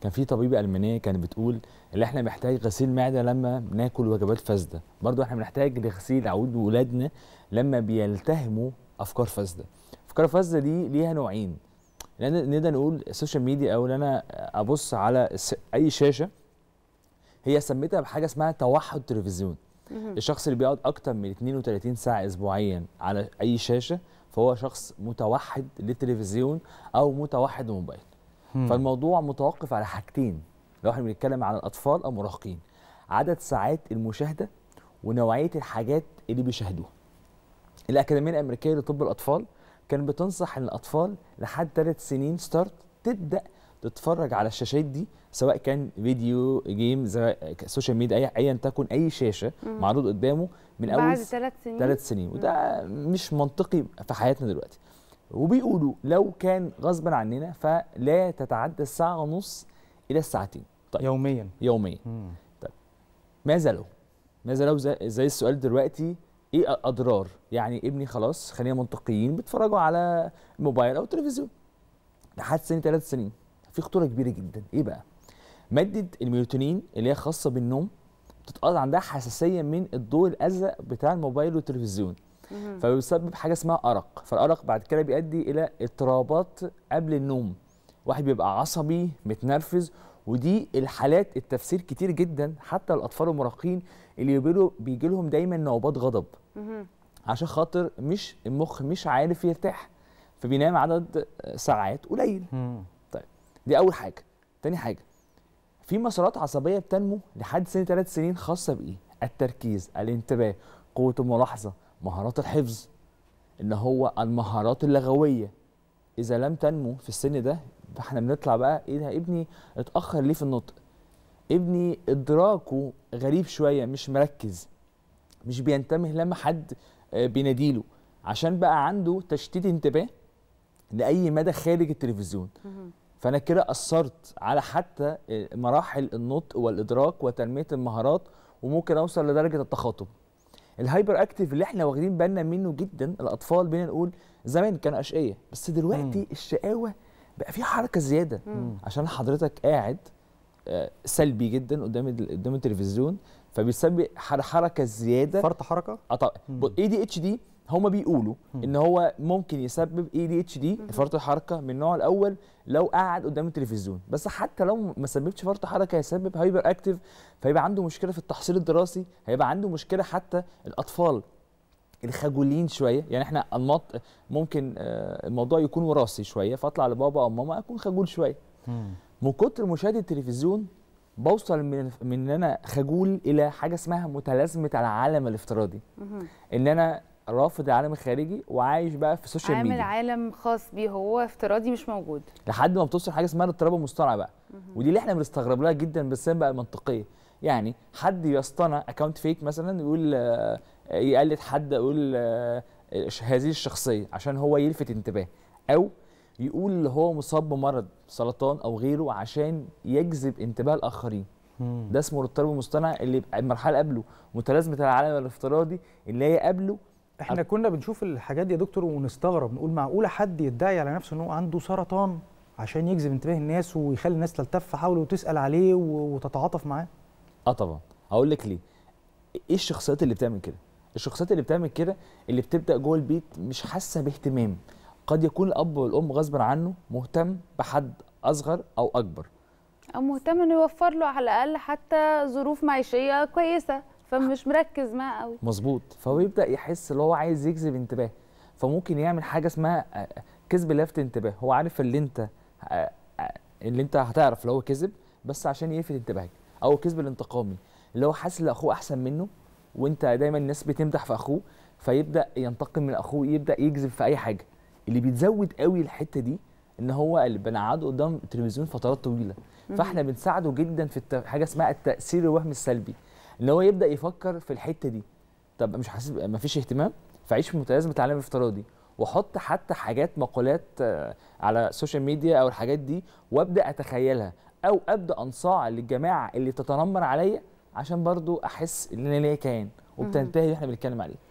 كان في طبيبه المانيه كانت بتقول ان احنا بنحتاج غسيل معده لما بناكل وجبات فاسده برضو احنا بنحتاج لغسيل عود ولادنا لما بيلتهموا افكار فاسده افكار فاسده دي ليها نوعين نقدر نقول السوشيال ميديا او ان انا ابص على اي شاشه هي سميتها بحاجه اسمها توحد تلفزيون الشخص اللي بيقعد اكتر من 32 ساعه اسبوعيا على اي شاشه فهو شخص متوحد للتلفزيون او متوحد للموبايل فالموضوع متوقف على حاجتين لو احنا بنتكلم على الاطفال او المراهقين عدد ساعات المشاهده ونوعيه الحاجات اللي بيشاهدوها الاكاديميه الامريكيه لطب الاطفال كان بتنصح ان الاطفال لحد ثلاث سنين ستارت تبدا تتفرج على الشاشات دي سواء كان فيديو جيم سوشيال ميديا ايا تكن اي شاشه مم. معروض قدامه من اول ثلاث سنين ثلاث سنين وده مش منطقي في حياتنا دلوقتي وبيقولوا لو كان غصبا عننا فلا تتعدى الساعه ونص الى الساعتين طيب يوميا يوميا مم. طيب ماذا لو ماذا لو زي, زي السؤال دلوقتي ايه اضرار يعني ابني خلاص خلينا منطقيين بيتفرجوا على الموبايل او التلفزيون لحد سن ثلاث سنين في خطوره كبيره جدا ايه بقى ماده الميلاتونين اللي هي خاصه بالنوم بتتقاضى عندها حساسيه من الضوء الازرق بتاع الموبايل والتلفزيون فبيسبب حاجه اسمها ارق فالارق بعد كده بيؤدي الى اضطرابات قبل النوم واحد بيبقى عصبي متنرفز ودي الحالات التفسير كتير جدا حتى الاطفال المراهقين اللي بيجي لهم دايما نوبات غضب عشان خاطر مش المخ مش عارف يرتاح فبينام عدد ساعات قليل طيب دي اول حاجه تاني حاجه في مسارات عصبيه بتنمو لحد سن 3 سنين خاصه بايه التركيز الانتباه قوه الملاحظه مهارات الحفظ ان هو المهارات اللغويه اذا لم تنمو في السن ده فاحنا بنطلع بقى ايه ده ابني اتاخر ليه في النطق ابني ادراكه غريب شويه مش مركز مش بينتبه لما حد آه، بيناديله عشان بقى عنده تشتيت انتباه لاي مدى خارج التلفزيون فانا كده اثرت على حتى آه، مراحل النطق والادراك وتنميه المهارات وممكن اوصل لدرجه التخاطب الهايبر اكتيف اللي احنا واخدين بالنا منه جدا الاطفال بينا نقول زمان كانوا اشقيه بس دلوقتي مم. الشقاوه بقى فيها حركه زياده مم. عشان حضرتك قاعد آه، سلبي جدا قدام قدام التلفزيون فبيسبب حركه زياده فرط حركه اه طبعا اي دي اتش دي هما بيقولوا ان هو ممكن يسبب اي دي اتش دي فرط الحركه من النوع الاول لو قعد قدام التلفزيون بس حتى لو ما سببش فرط حركه هيسبب هايبر اكتف فيبقى عنده مشكله في التحصيل الدراسي هيبقى عنده مشكله حتى الاطفال الخجولين شويه يعني احنا انماط ممكن آه، الموضوع يكون وراثي شويه فاطلع لبابا او ماما اكون خجول شويه من كتر مشاهده التلفزيون بوصل من من ان انا خجول الى حاجه اسمها متلازمه العالم الافتراضي ان انا رافض العالم الخارجي وعايش بقى في السوشيال ميديا عامل عالم خاص بيه هو افتراضي مش موجود لحد ما بتوصل حاجه اسمها الاضطراب المصطنع بقى ودي اللي احنا بنستغرب لها جدا بس بقى منطقيه يعني حد يصطنع اكونت فيك مثلا يقول آه، يقلد حد يقول آه، هذه الشخصيه عشان هو يلفت انتباه او يقول اللي هو مصاب بمرض سرطان او غيره عشان يجذب انتباه الاخرين ده اسمه الاضطراب المصطنع اللي يبقى المرحله قبله متلازمه العالم الافتراضي اللي هي قبله احنا كنا بنشوف الحاجات دي يا دكتور ونستغرب نقول معقوله حد يدعي على نفسه ان هو عنده سرطان عشان يجذب انتباه الناس ويخلي الناس تلتف حوله وتسال عليه وتتعاطف معاه اه طبعا هقول لك ليه ايه الشخصيات اللي بتعمل كده الشخصيات اللي بتعمل كده اللي بتبدا جوه البيت مش حاسه باهتمام قد يكون الاب والام غصبا عنه مهتم بحد اصغر او اكبر او مهتم انه يوفر له على الاقل حتى ظروف معيشيه كويسه فمش مركز معاه قوي مظبوط فهو يبدا يحس اللي هو عايز يجذب انتباه فممكن يعمل حاجه اسمها آه، آه، كذب لفت انتباه هو عارف اللي انت آه، اللي انت هتعرف لو هو كذب بس عشان يلفت انتباهك او الكذب الانتقامي اللي هو حاسس ان اخوه احسن منه وانت دايما الناس بتمدح في اخوه فيبدا ينتقم من اخوه يبدا يجذب في اي حاجه اللي بيتزود قوي الحته دي ان هو اللي بنقعده قدام التلفزيون فترات طويله فاحنا بنساعده جدا في حاجه اسمها التاثير الوهمي السلبي ان هو يبدا يفكر في الحته دي طب مش حاسس مفيش اهتمام فعيش في متلازمه العالم الافتراضي واحط حتى حاجات مقالات آه، على السوشيال ميديا او الحاجات دي وابدا اتخيلها او ابدا انصاع للجماعه اللي تتنمر عليا عشان برضو احس ان انا ليا كيان وبتنتهي احنا بنتكلم عليه